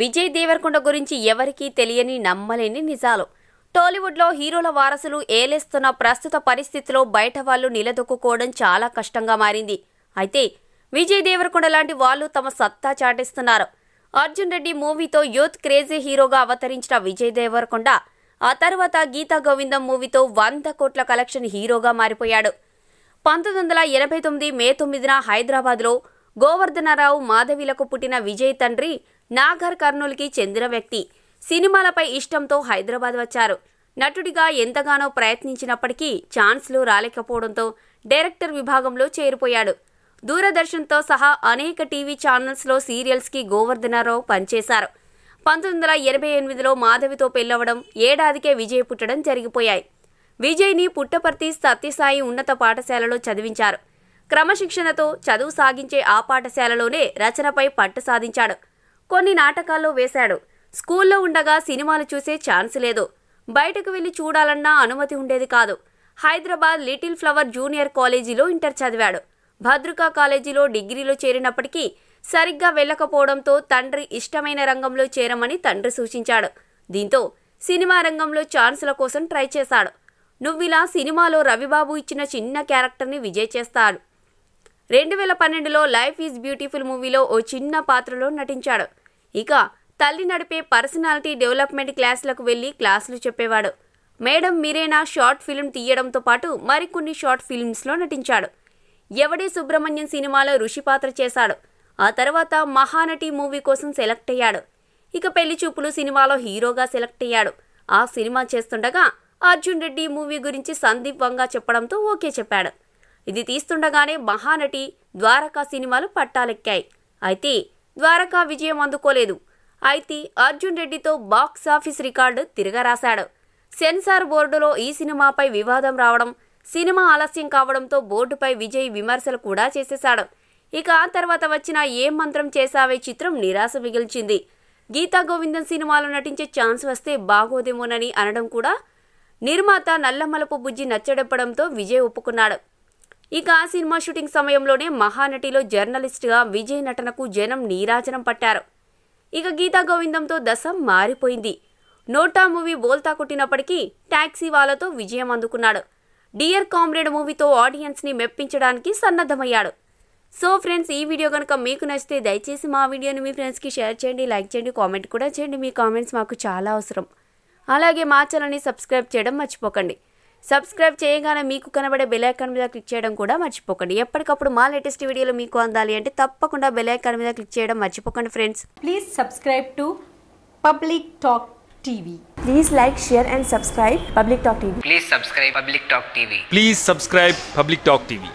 విజయ్ దేవరకొండ గురించి ఎవరికీ తెలియని నమ్మలేని నిజాలు టాలీవుడ్లో హీరోల వారసులు ఏలేస్తున్న ప్రస్తుత పరిస్థితిలో బయట వాళ్ళు నిలదొక్కుకోవడం చాలా కష్టంగా మారింది అయితే విజయ్ దేవరకొండ లాంటి వాళ్ళు తమ సత్తా చాటిస్తున్నారు అర్జున్ రెడ్డి మూవీతో యూత్ క్రేజీ హీరోగా అవతరించిన విజయ్ దేవరకొండ ఆ తర్వాత గీతా గోవిందం మూవీతో వంద కోట్ల కలెక్షన్ హీరోగా మారిపోయాడు పంతొమ్మిది వందల ఎనభై తొమ్మిది మే తొమ్మిదిన హైదరాబాద్లో గోవర్ధనరావు మాధవిలకు పుట్టిన విజయ్ తండ్రి నాగర్ కర్నూలుకి చెందిన వ్యక్తి సినిమాలపై ఇష్టంతో హైదరాబాద్ వచ్చారు నటుడిగా ఎంతగానో ప్రయత్నించినప్పటికీ ఛాన్స్లు రాలేకపోవడంతో డైరెక్టర్ విభాగంలో చేరిపోయాడు దూరదర్శన్తో సహా అనేక టీవీ ఛానల్స్లో సీరియల్స్కి గోవర్ధనరావు పనిచేశారు పంతొమ్మిది వందల ఎనభై ఎనిమిదిలో మాధవితో పెళ్ళవడం ఏడాదికే విజయ్ పుట్టడం జరిగిపోయాయి విజయ్ని పుట్టపర్తి సత్యసాయి ఉన్నత పాఠశాలలో చదివించారు క్రమశిక్షణతో చదువు సాగించే ఆ పాఠశాలలోనే రచనపై పట్టు సాధించాడు కొన్ని నాటకాల్లో వేశాడు స్కూల్లో ఉండగా సినిమాలు చూసే ఛాన్స్ లేదు బయటకు వెళ్లి చూడాలన్నా అనుమతి ఉండేది కాదు హైదరాబాద్ లిటిల్ ఫ్లవర్ జూనియర్ కాలేజీలో ఇంటర్ చదివాడు భద్రకా కాలేజీలో డిగ్రీలో చేరినప్పటికీ సరిగ్గా వెళ్ళకపోవడంతో తండ్రి ఇష్టమైన రంగంలో చేరమని తండ్రి సూచించాడు దీంతో సినిమా రంగంలో ఛాన్సుల కోసం ట్రై చేశాడు నువ్విలా సినిమాలో రవిబాబు ఇచ్చిన చిన్న క్యారెక్టర్ని విజయ్ చేస్తాడు రెండు వేల పన్నెండులో లైఫ్ ఈజ్ బ్యూటిఫుల్ మూవీలో ఓ చిన్న పాత్రలో నటించాడు ఇక తల్లి నడిపే పర్సనాలిటీ డెవలప్మెంట్ క్లాసులకు వెళ్ళి క్లాసులు చెప్పేవాడు మేడం మీరేనా షార్ట్ ఫిల్మ్ తీయడంతో పాటు మరికొన్ని షార్ట్ ఫిల్మ్స్లో నటించాడు ఎవడే సుబ్రహ్మణ్యం సినిమాలో ఋషి పాత్ర చేశాడు ఆ తర్వాత మహానటి మూవీ కోసం సెలెక్ట్ అయ్యాడు ఇక పెళ్లి చూపులు సినిమాలో హీరోగా సెలెక్ట్ అయ్యాడు ఆ సినిమా చేస్తుండగా అర్జున్ రెడ్డి మూవీ గురించి సందీప్ వంగా చెప్పడంతో ఓకే చెప్పాడు ఇది తీస్తుండగానే మహానటి ద్వారకా సినిమాలు పట్టాలెక్కాయి అయితే ద్వారకా విజయం అందుకోలేదు అయితే అర్జున్ రెడ్డితో బాక్స్ ఆఫీస్ రికార్డు తిరగరాశాడు సెన్సార్ బోర్డులో ఈ సినిమాపై వివాదం రావడం సినిమా ఆలస్యం కావడంతో బోర్డుపై విజయ్ విమర్శలు కూడా చేసేశాడు ఇక ఆ తర్వాత వచ్చిన ఏ మంత్రం చేశావే చిత్రం నిరాశ మిగిల్చింది గీతా గోవిందం సినిమాలో నటించే ఛాన్స్ వస్తే బాగోదేమోనని అనడం కూడా నిర్మాత నల్లమలపు బుజ్జి నచ్చడెప్పడంతో విజయ్ ఒప్పుకున్నాడు ఇక ఆ సినిమా షూటింగ్ సమయంలోనే మహానటిలో జర్నలిస్ట్గా విజయ్ నటనకు జనం నీరాజనం పట్టారు ఇక గీతా గోవిందంతో దశ మారిపోయింది నోటా మూవీ బోల్తా కొట్టినప్పటికీ ట్యాక్సీ వాళ్ళతో విజయం అందుకున్నాడు డియర్ కామ్రేడ్ మూవీతో ఆడియన్స్ని మెప్పించడానికి సన్నద్ధమయ్యాడు సో ఫ్రెండ్స్ ఈ వీడియో కనుక మీకు నచ్చితే దయచేసి మా వీడియోని మీ ఫ్రెండ్స్కి షేర్ చేయండి లైక్ చేయండి కామెంట్ కూడా చేయండి మీ కామెంట్స్ మాకు చాలా అవసరం అలాగే మా ఛానల్ని సబ్స్క్రైబ్ చేయడం మర్చిపోకండి సబ్స్క్రైబ్ చేయగానే మీకు కనబడే బెల్ మీద క్లిక్ చేయడం కూడా మర్చిపోకండి ఎప్పటికప్పుడు మా లేటెస్ట్ వీడియోలు మీకు అందాలి అంటే తప్పకుండా బెల్ మీద క్లిక్ చేయడం మర్చిపోకండి friends please subscribe to public talk TV please like share and subscribe public talk TV please subscribe public talk TV please subscribe public talk TV